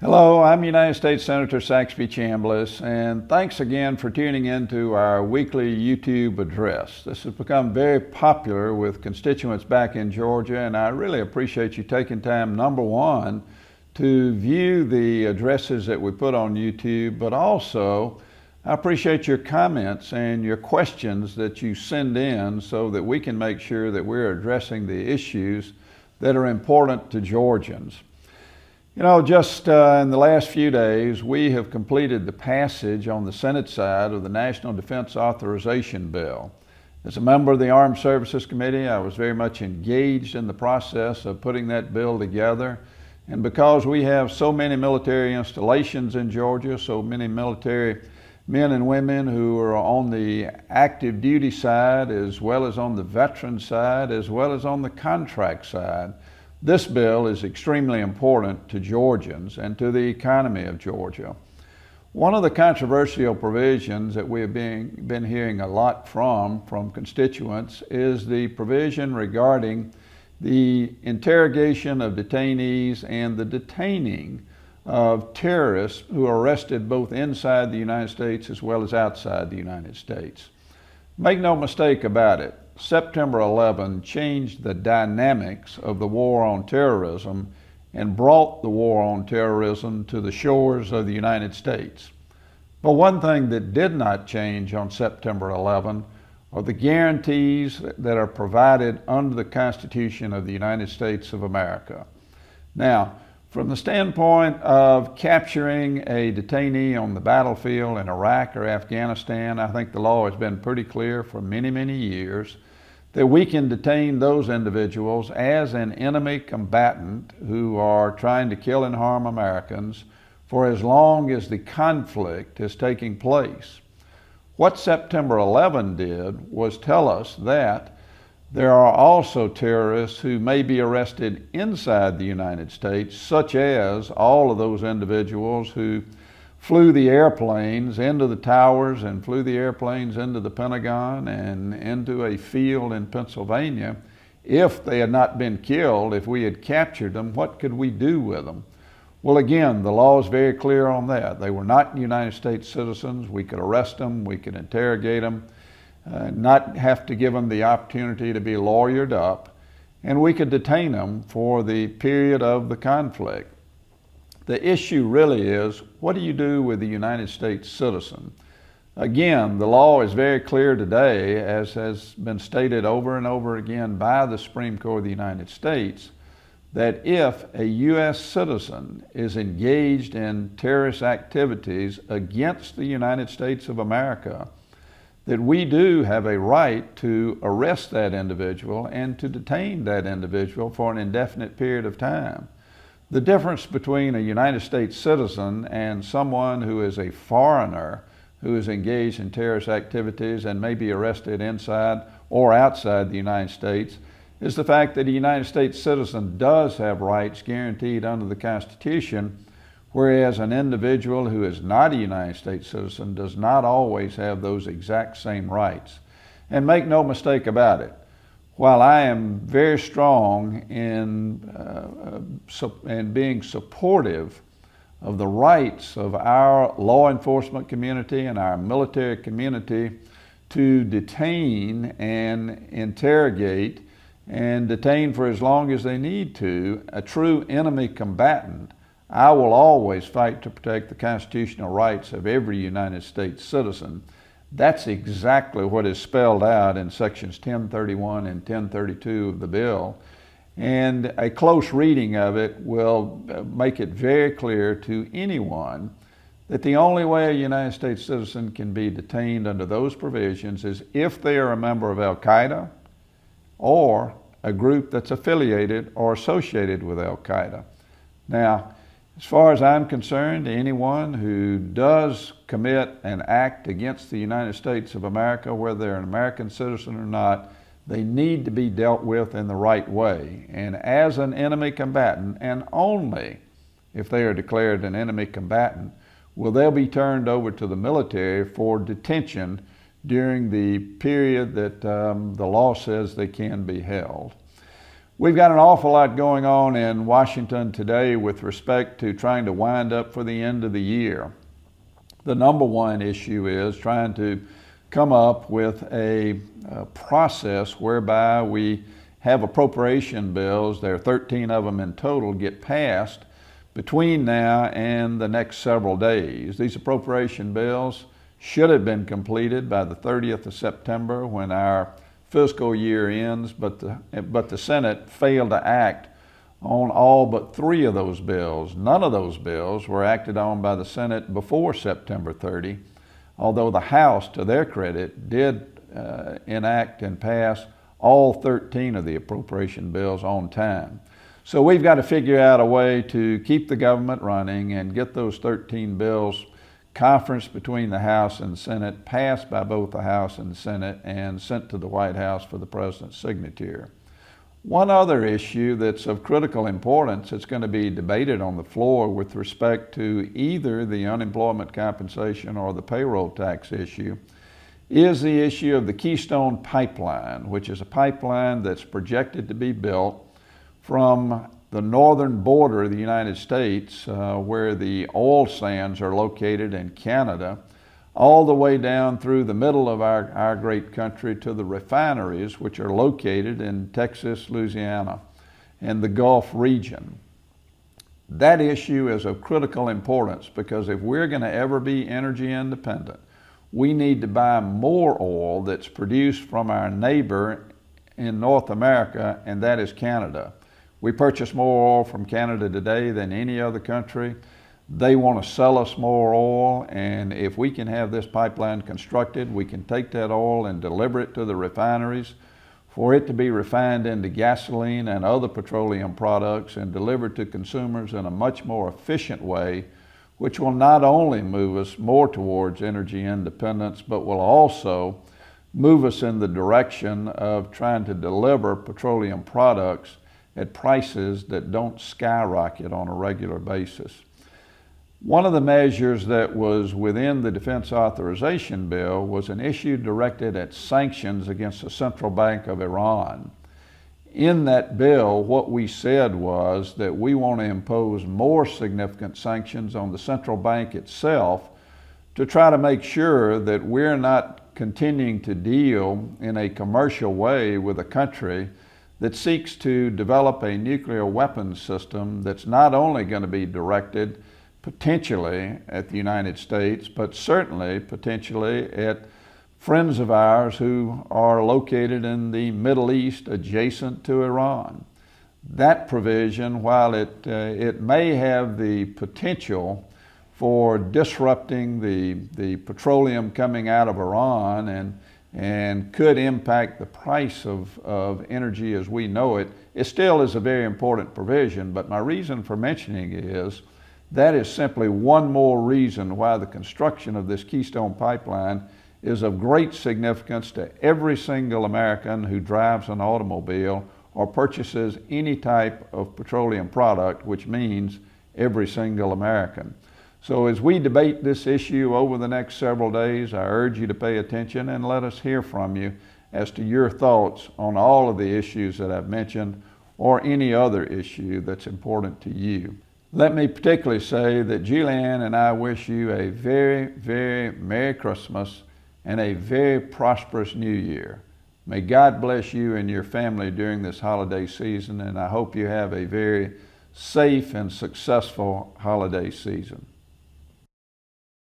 Hello, I'm United States Senator Saxby Chambliss, and thanks again for tuning in to our weekly YouTube address. This has become very popular with constituents back in Georgia, and I really appreciate you taking time, number one, to view the addresses that we put on YouTube, but also I appreciate your comments and your questions that you send in so that we can make sure that we're addressing the issues that are important to Georgians. You know, just uh, in the last few days, we have completed the passage on the Senate side of the National Defense Authorization Bill. As a member of the Armed Services Committee, I was very much engaged in the process of putting that bill together. And because we have so many military installations in Georgia, so many military men and women who are on the active duty side, as well as on the veteran side, as well as on the contract side, this bill is extremely important to Georgians and to the economy of Georgia. One of the controversial provisions that we have being, been hearing a lot from, from constituents, is the provision regarding the interrogation of detainees and the detaining of terrorists who are arrested both inside the United States as well as outside the United States. Make no mistake about it, September 11 changed the dynamics of the war on terrorism and brought the war on terrorism to the shores of the United States. But one thing that did not change on September 11 are the guarantees that are provided under the Constitution of the United States of America. Now, from the standpoint of capturing a detainee on the battlefield in Iraq or Afghanistan, I think the law has been pretty clear for many, many years that we can detain those individuals as an enemy combatant who are trying to kill and harm Americans for as long as the conflict is taking place. What September 11 did was tell us that there are also terrorists who may be arrested inside the United States, such as all of those individuals who flew the airplanes into the towers and flew the airplanes into the Pentagon and into a field in Pennsylvania. If they had not been killed, if we had captured them, what could we do with them? Well, again, the law is very clear on that. They were not United States citizens. We could arrest them, we could interrogate them uh, not have to give them the opportunity to be lawyered up, and we could detain them for the period of the conflict. The issue really is what do you do with a United States citizen? Again, the law is very clear today, as has been stated over and over again by the Supreme Court of the United States, that if a U.S. citizen is engaged in terrorist activities against the United States of America, that we do have a right to arrest that individual and to detain that individual for an indefinite period of time. The difference between a United States citizen and someone who is a foreigner who is engaged in terrorist activities and may be arrested inside or outside the United States is the fact that a United States citizen does have rights guaranteed under the Constitution Whereas an individual who is not a United States citizen does not always have those exact same rights. And make no mistake about it, while I am very strong in, uh, uh in being supportive of the rights of our law enforcement community and our military community to detain and interrogate and detain for as long as they need to a true enemy combatant I will always fight to protect the constitutional rights of every United States citizen. That's exactly what is spelled out in sections 1031 and 1032 of the bill. And a close reading of it will uh, make it very clear to anyone that the only way a United States citizen can be detained under those provisions is if they are a member of Al Qaeda or a group that's affiliated or associated with Al Qaeda. Now, as far as I'm concerned, anyone who does commit an act against the United States of America, whether they're an American citizen or not, they need to be dealt with in the right way. And as an enemy combatant, and only if they are declared an enemy combatant, will they be turned over to the military for detention during the period that um, the law says they can be held. We've got an awful lot going on in Washington today with respect to trying to wind up for the end of the year. The number one issue is trying to come up with a, a process whereby we have appropriation bills, there are 13 of them in total, get passed between now and the next several days. These appropriation bills should have been completed by the 30th of September when our fiscal year ends, but the, but the Senate failed to act on all but three of those bills. None of those bills were acted on by the Senate before September 30, although the House, to their credit, did uh, enact and pass all 13 of the appropriation bills on time. So we've got to figure out a way to keep the government running and get those 13 bills conference between the House and the Senate, passed by both the House and the Senate, and sent to the White House for the President's signature. One other issue that's of critical importance that's going to be debated on the floor with respect to either the unemployment compensation or the payroll tax issue is the issue of the Keystone Pipeline, which is a pipeline that's projected to be built from the northern border of the United States, uh, where the oil sands are located in Canada, all the way down through the middle of our, our great country to the refineries, which are located in Texas, Louisiana, and the Gulf region. That issue is of critical importance because if we're going to ever be energy independent, we need to buy more oil that's produced from our neighbor in North America, and that is Canada. We purchase more oil from Canada today than any other country. They want to sell us more oil, and if we can have this pipeline constructed, we can take that oil and deliver it to the refineries for it to be refined into gasoline and other petroleum products and delivered to consumers in a much more efficient way, which will not only move us more towards energy independence, but will also move us in the direction of trying to deliver petroleum products at prices that don't skyrocket on a regular basis. One of the measures that was within the defense authorization bill was an issue directed at sanctions against the Central Bank of Iran. In that bill, what we said was that we want to impose more significant sanctions on the central bank itself to try to make sure that we're not continuing to deal in a commercial way with a country that seeks to develop a nuclear weapons system that's not only going to be directed potentially at the United States, but certainly potentially at friends of ours who are located in the Middle East adjacent to Iran. That provision, while it, uh, it may have the potential for disrupting the, the petroleum coming out of Iran and and could impact the price of, of energy as we know it. It still is a very important provision, but my reason for mentioning it is that is simply one more reason why the construction of this Keystone Pipeline is of great significance to every single American who drives an automobile or purchases any type of petroleum product, which means every single American. So as we debate this issue over the next several days, I urge you to pay attention and let us hear from you as to your thoughts on all of the issues that I've mentioned or any other issue that's important to you. Let me particularly say that Julianne and I wish you a very, very Merry Christmas and a very prosperous New Year. May God bless you and your family during this holiday season, and I hope you have a very safe and successful holiday season.